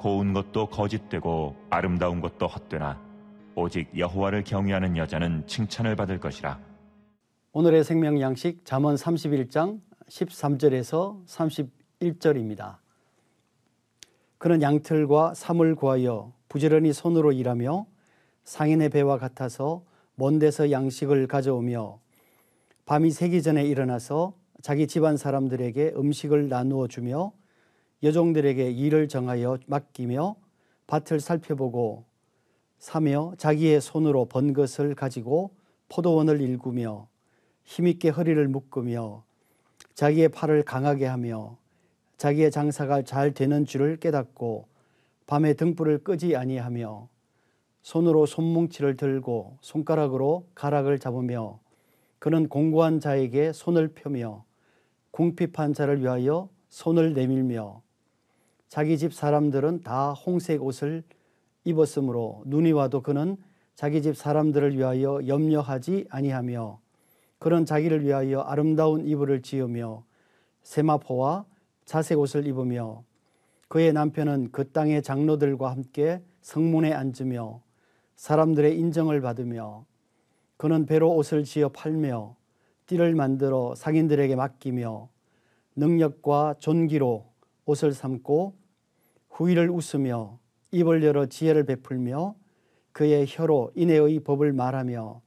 고운 것도 거짓되고 아름다운 것도 헛되나 오직 여호와를 경외하는 여자는 칭찬을 받을 것이라. 오늘의 생명 양식 잠언 31장 13절에서 31절입니다. 그는 양틀과 삼을 구하여 부지런히 손으로 일하며 상인의 배와 같아서 먼 데서 양식을 가져오며 밤이 새기 전에 일어나서 자기 집안 사람들에게 음식을 나누어 주며 여종들에게 일을 정하여 맡기며 밭을 살펴보고 사며 자기의 손으로 번 것을 가지고 포도원을 일구며 힘있게 허리를 묶으며 자기의 팔을 강하게 하며 자기의 장사가 잘 되는 줄을 깨닫고 밤에 등불을 끄지 아니하며 손으로 손뭉치를 들고 손가락으로 가락을 잡으며 그는 공고한 자에게 손을 펴며 궁핍한 자를 위하여 손을 내밀며 자기 집 사람들은 다 홍색 옷을 입었으므로 눈이 와도 그는 자기 집 사람들을 위하여 염려하지 아니하며 그런 자기를 위하여 아름다운 이불을 지으며 세마포와 자색 옷을 입으며 그의 남편은 그 땅의 장로들과 함께 성문에 앉으며 사람들의 인정을 받으며 그는 배로 옷을 지어 팔며 띠를 만들어 상인들에게 맡기며 능력과 존귀로 옷을 삼고 후일을 웃으며 입을 열어 지혜를 베풀며 그의 혀로 인애의 법을 말하며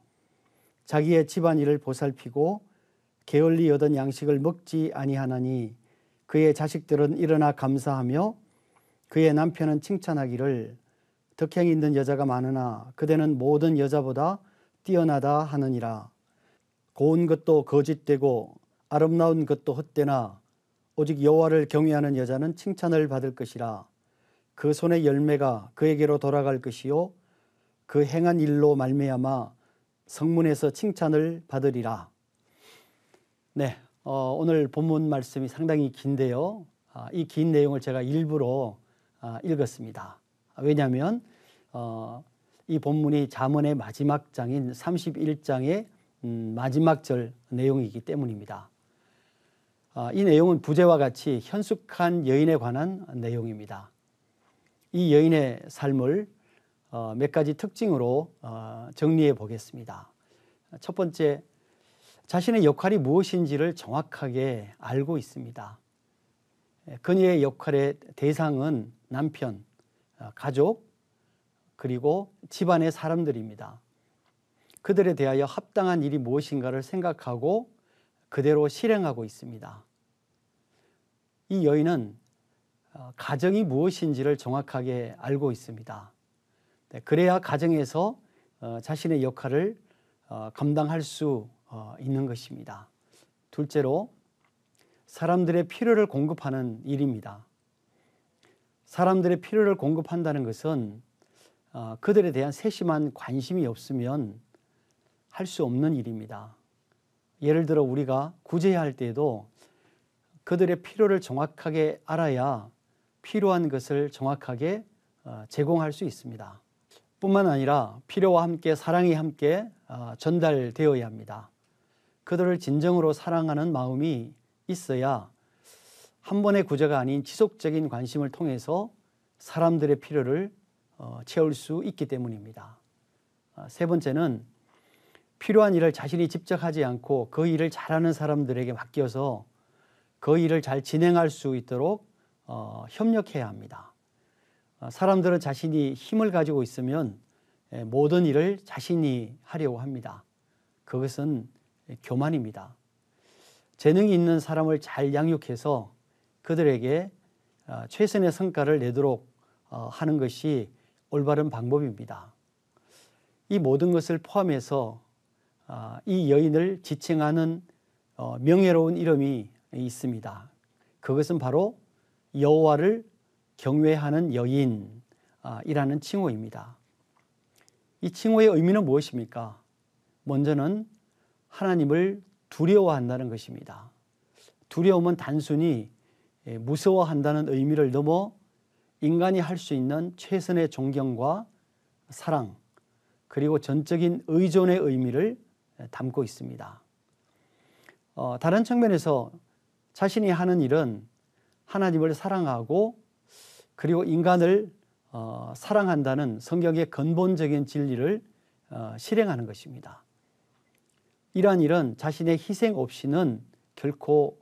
자기의 집안일을 보살피고 게을리 여던 양식을 먹지 아니하나니 그의 자식들은 일어나 감사하며 그의 남편은 칭찬하기를 덕행 있는 여자가 많으나 그대는 모든 여자보다 뛰어나다 하느니라 고운 것도 거짓되고 아름다운 것도 헛되나 오직 여호와를 경외하는 여자는 칭찬을 받을 것이라 그 손의 열매가 그에게로 돌아갈 것이요 그 행한 일로 말미암아 성문에서 칭찬을 받으리라. 네, 어, 오늘 본문 말씀이 상당히 긴데요. 아, 이긴 내용을 제가 일부러 아, 읽었습니다. 왜냐하면 어, 이 본문이 자문의 마지막 장인 31장의 음, 마지막 절 내용이기 때문입니다. 아, 이 내용은 부제와 같이 현숙한 여인에 관한 내용입니다. 이 여인의 삶을 어, 몇 가지 특징으로 어, 정리해 보겠습니다. 첫 번째, 자신의 역할이 무엇인지를 정확하게 알고 있습니다. 예, 그녀의 역할의 대상은 남편, 어, 가족, 그리고 집안의 사람들입니다. 그들에 대하여 합당한 일이 무엇인가를 생각하고 그대로 실행하고 있습니다. 이 여인은 어, 가정이 무엇인지를 정확하게 알고 있습니다. 네, 그래야 가정에서 어, 자신의 역할을 어, 감당할 수 있는 것입니다. 둘째로 사람들의 필요를 공급하는 일입니다. 사람들의 필요를 공급한다는 것은 그들에 대한 세심한 관심이 없으면 할 수 없는 일입니다. 예를 들어 우리가 구제할 때에도 그들의 필요를 정확하게 알아야 필요한 것을 정확하게 어, 제공할 수 있습니다. 뿐만 아니라 필요와 함께 사랑이 함께 어, 전달되어야 합니다. 그들을 진정으로 사랑하는 마음이 있어야 한 번의 구제가 아닌 지속적인 관심을 통해서 사람들의 필요를 어, 채울 수 있기 때문입니다. 세 번째는 필요한 일을 자신이 직접 하지 않고 그 일을 잘하는 사람들에게 맡겨서 그 일을 잘 진행할 수 있도록 어, 협력해야 합니다. 어, 사람들은 자신이 힘을 가지고 있으면 예, 모든 일을 자신이 하려고 합니다. 그것은 예, 교만입니다. 재능이 있는 사람을 잘 양육해서 그들에게 어, 최선의 성과를 내도록 어, 하는 것이 올바른 방법입니다. 이 모든 것을 포함해서 아, 이 여인을 지칭하는 명예로운 이름이 있습니다. 그것은 바로 여호와를 경외하는 여인이라는 아, 칭호입니다. 이 칭호의 의미는 무엇입니까? 먼저는 하나님을 두려워한다는 것입니다. 두려움은 단순히 예, 무서워한다는 의미를 넘어 인간이 할 수 있는 최선의 존경과 사랑 그리고 전적인 의존의 의미를 예, 담고 있습니다. 어, 다른 측면에서 자신이 하는 일은 하나님을 사랑하고 그리고 인간을 어, 사랑한다는 성경의 근본적인 진리를 어, 실행하는 것입니다. 이러한 일은 자신의 희생 없이는 결코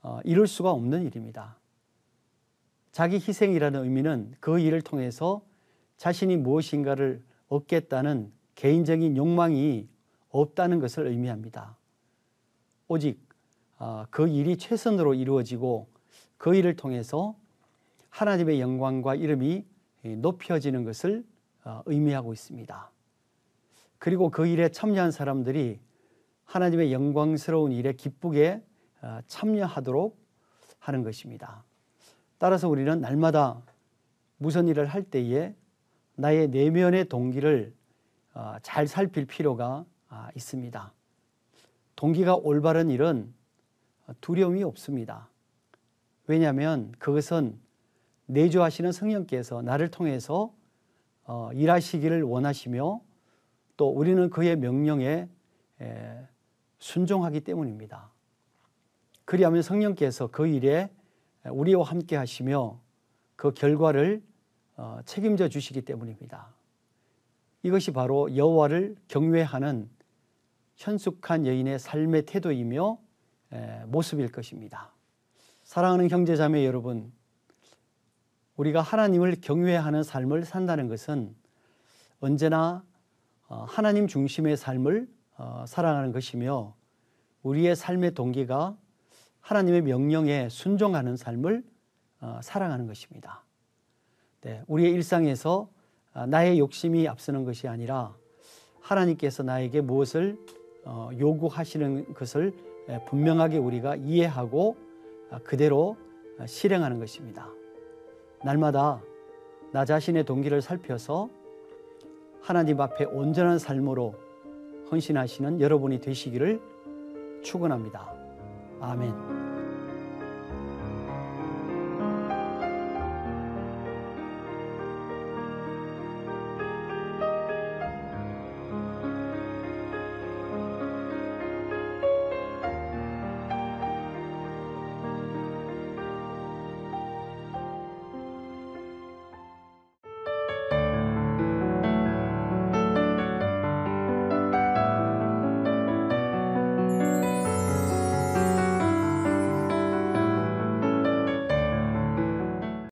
어, 이룰 수가 없는 일입니다. 자기 희생이라는 의미는 그 일을 통해서 자신이 무엇인가를 얻겠다는 개인적인 욕망이 없다는 것을 의미합니다. 오직 어, 그 일이 최선으로 이루어지고 그 일을 통해서 하나님의 영광과 이름이 예, 높여지는 것을 어, 의미하고 있습니다. 그리고 그 일에 참여한 사람들이 하나님의 영광스러운 일에 기쁘게 어, 참여하도록 하는 것입니다. 따라서 우리는 날마다 무선 일을 할 때에 나의 내면의 동기를 어, 잘 살필 필요가 아, 있습니다. 동기가 올바른 일은 두려움이 없습니다. 왜냐하면 그것은 내주하시는 성령께서 나를 통해서 어, 일하시기를 원하시며 또 우리는 그의 명령에 순종하기 때문입니다. 그리하면 성령께서 그 일에 우리와 함께 하시며 그 결과를 어, 책임져 주시기 때문입니다. 이것이 바로 여호와를 경외하는 현숙한 여인의 삶의 태도이며 모습일 것입니다. 사랑하는 형제 자매 여러분, 우리가 하나님을 경외하는 삶을 산다는 것은 언제나 어, 하나님 중심의 삶을 살아가는 어, 것이며 우리의 삶의 동기가 하나님의 명령에 순종하는 삶을 어, 사랑하는 것입니다. 네, 우리의 일상에서 나의 욕심이 앞서는 것이 아니라 하나님께서 나에게 무엇을 요구하시는 것을 분명하게 우리가 이해하고 아, 그대로 아, 실행하는 것입니다. 날마다 나 자신의 동기를 살펴서 하나님 앞에 온전한 삶으로 헌신하시는 여러분이 되시기를 축원합니다. 아멘.